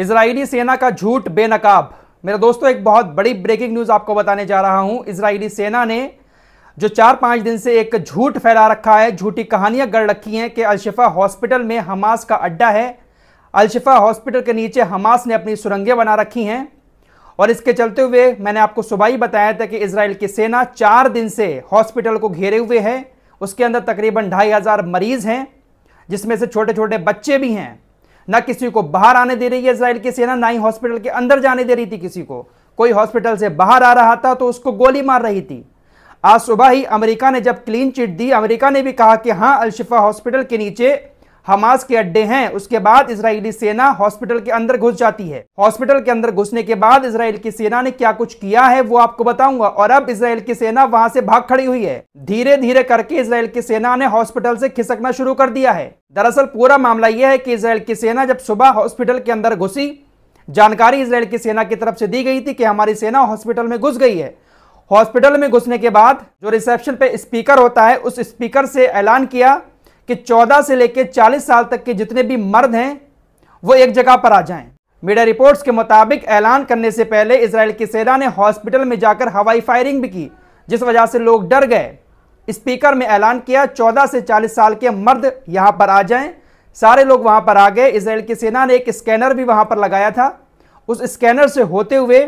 Israeli सेना का झूठ बेनकाब मेरा दोस्तों एक बहुत बड़ी ब्रेकिंग न्यूज़ आपको बताने जा रहा हूं इसराइली सेना ने जो चार पाँच दिन से एक झूठ फैला रखा है झूठी कहानियां गढ़ रखी हैं कि अलशिफा हॉस्पिटल में हमास का अड्डा है अलशिफा हॉस्पिटल के नीचे हमास ने अपनी सुरंगें बना रखी हैं और इसके चलते हुए मैंने आपको सुबह ही बताया था कि इसराइल की सेना चार दिन से हॉस्पिटल को घेरे हुए है उसके अंदर तकरीबन ढाई हज़ार मरीज़ हैं जिसमें से छोटे छोटे बच्चे भी हैं ना किसी को बाहर आने दे रही है इसराइल की सेना ना ही हॉस्पिटल के अंदर जाने दे रही थी किसी को कोई हॉस्पिटल से बाहर आ रहा था तो उसको गोली मार रही थी आज सुबह ही अमेरिका ने जब क्लीन चिट दी अमेरिका ने भी कहा कि हाँ अलशिफा हॉस्पिटल के नीचे हमास के अड्डे हैं उसके बाद इसराइली सेना हॉस्पिटल के अंदर घुस जाती है हॉस्पिटल के अंदर घुसने के बाद इसराइल की सेना ने क्या कुछ किया है वो आपको बताऊंगा और अब इसराइल की सेना वहां से भाग खड़ी हुई है धीरे धीरे करके इसराइल की सेना ने हॉस्पिटल से खिसकना शुरू कर दिया है दरअसल पूरा मामला यह है कि इसराइल की सेना जब सुबह हॉस्पिटल के अंदर घुसी जानकारी इसराइल की सेना की तरफ से दी गई थी कि हमारी सेना हॉस्पिटल में घुस गई है हॉस्पिटल में घुसने के बाद जो रिसेप्शन पे स्पीकर होता है उस स्पीकर से ऐलान किया कि 14 से लेकर 40 साल तक के जितने भी मर्द हैं वो एक जगह पर आ जाएं। मीडिया रिपोर्ट्स के मुताबिक ऐलान करने से पहले इसराइल की सेना ने हॉस्पिटल में जाकर हवाई फायरिंग भी की जिस वजह से लोग डर गए स्पीकर में ऐलान किया चौदह से चालीस साल के मर्द यहाँ पर आ जाए सारे लोग वहाँ पर आ गए इसराइल की सेना ने एक स्कैनर भी वहाँ पर लगाया था उस स्कैनर से होते हुए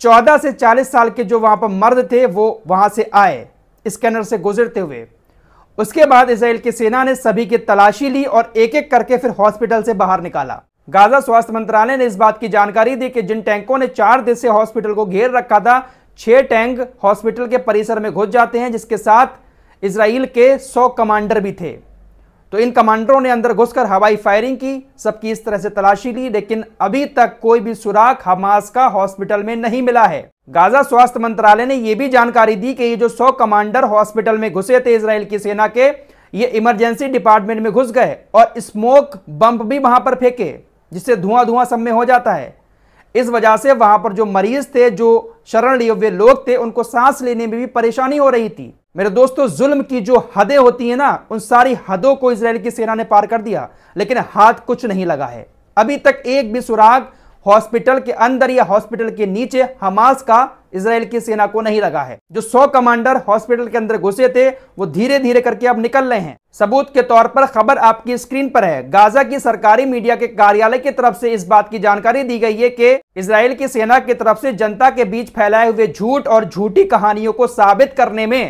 14 से 40 साल के जो वहाँ पर मर्द थे वो वहाँ से आए स्कैनर से गुजरते हुए उसके बाद इसराइल की सेना ने सभी की तलाशी ली और एक एक करके फिर हॉस्पिटल से बाहर निकाला गाजा स्वास्थ्य मंत्रालय ने इस बात की जानकारी दी कि जिन टैंकों ने चार दिन से हॉस्पिटल को घेर रखा था छह टैंक हॉस्पिटल के परिसर में घुस जाते हैं जिसके साथ इसराइल के सौ कमांडर भी थे तो इन कमांडरों ने अंदर घुसकर हवाई फायरिंग की सबकी इस तरह से तलाशी ली लेकिन अभी तक कोई भी सुराग हमास का हॉस्पिटल में नहीं मिला है गाजा स्वास्थ्य मंत्रालय ने यह भी जानकारी दी कि ये जो सौ कमांडर हॉस्पिटल में घुसे थे इसराइल की सेना के ये इमरजेंसी डिपार्टमेंट में घुस गए और स्मोक बम्प भी वहां पर फेंके जिससे धुआं धुआं सब में हो जाता है इस वजह से वहां पर जो मरीज थे जो शरण लिए हुए लोग थे उनको सांस लेने में भी परेशानी हो रही थी मेरे दोस्तों जुल्म की जो हदें होती है ना उन सारी हदों को इसराइल की सेना ने पार कर दिया लेकिन हाथ कुछ नहीं लगा है अभी तक एक भी सुराग हॉस्पिटल के अंदर या हॉस्पिटल के नीचे हमास का इसराइल की सेना को नहीं लगा है जो 100 कमांडर हॉस्पिटल के अंदर घुसे थे वो धीरे धीरे करके अब निकल रहे हैं सबूत के तौर पर खबर आपकी स्क्रीन पर है गाजा की सरकारी मीडिया के कार्यालय की तरफ से इस बात की जानकारी दी गई है कि इसराइल की सेना की तरफ से जनता के बीच फैलाए हुए झूठ और झूठी कहानियों को साबित करने में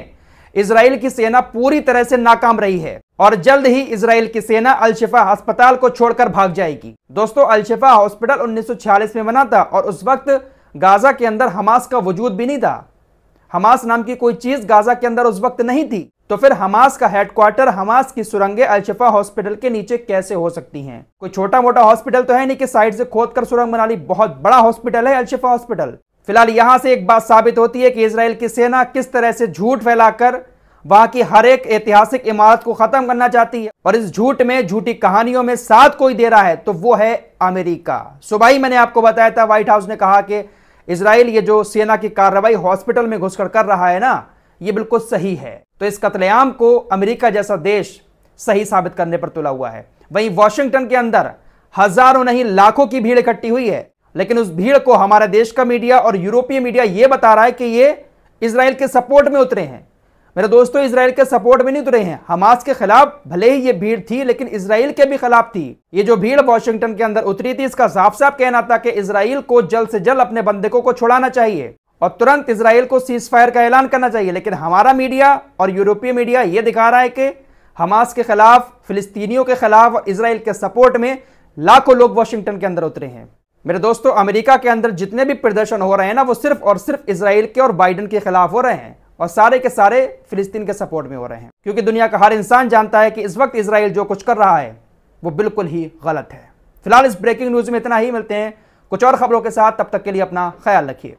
इसराइल की सेना पूरी तरह से नाकाम रही है और जल्द ही इसराइल की सेना अलशिफा अस्पताल को छोड़कर भाग जाएगी दोस्तों अलशिफा हॉस्पिटल 1946 में बना था और उस वक्त गाजा के अंदर हमास का वजूद भी नहीं था हमास नाम की कोई चीज गाजा के अंदर उस वक्त नहीं थी तो फिर हमास का हेडक्वार्टर हमास की सुरंगें अलशिफा हॉस्पिटल के नीचे कैसे हो सकती हैं कोई छोटा मोटा हॉस्पिटल तो है नहीं कि साइड से खोदकर सुरंग बना ली बहुत बड़ा हॉस्पिटल है अलशिफा हॉस्पिटल फिलहाल यहां से एक बात साबित होती है कि इसराइल की सेना किस तरह से झूठ फैलाकर वहां की हर एक ऐतिहासिक इमारत को खत्म करना चाहती है और इस झूठ में झूठी कहानियों में साथ कोई दे रहा है तो वो है अमेरिका सुबह ही मैंने आपको बताया था व्हाइट हाउस ने कहा कि इसराइल ये जो सेना की कार्रवाई हॉस्पिटल में घुसकर कर रहा है ना ये बिल्कुल सही है तो इस कतलेआम को अमेरिका जैसा देश सही साबित करने पर तुला हुआ है वहीं वॉशिंगटन के अंदर हजारों नहीं लाखों की भीड़ इकट्ठी हुई है लेकिन उस भीड़ को हमारे देश का मीडिया और यूरोपीय मीडिया यह बता रहा है कि ये इसराइल के सपोर्ट में उतरे हैं मेरे दोस्तों इसराइल के सपोर्ट में नहीं उतरे हैं हमास के खिलाफ भले ही ये भीड़ थी लेकिन इसराइल के भी खिलाफ थी ये जो भीड़ वॉशिंगटन के अंदर उतरी थी इसका साफ साफ कहना था कि इसराइल को जल्द से जल्द अपने बंधकों को छुड़ाना चाहिए और तुरंत इसराइल को सीज फायर का ऐलान करना चाहिए लेकिन हमारा मीडिया और यूरोपीय मीडिया ये दिखा रहा है कि हमास के खिलाफ फिलिस्तीनियों के खिलाफ और इसराइल के सपोर्ट में लाखों लोग वॉशिंगटन के अंदर उतरे हैं मेरे दोस्तों अमेरिका के अंदर जितने भी प्रदर्शन हो रहे हैं ना वो सिर्फ और सिर्फ इसराइल के और बाइडन के खिलाफ हो रहे हैं और सारे के सारे फिलिस्तीन के सपोर्ट में हो रहे हैं क्योंकि दुनिया का हर इंसान जानता है कि इस वक्त इसराइल जो कुछ कर रहा है वो बिल्कुल ही गलत है फिलहाल इस ब्रेकिंग न्यूज़ में इतना ही मिलते हैं कुछ और खबरों के साथ तब तक के लिए अपना ख्याल रखिए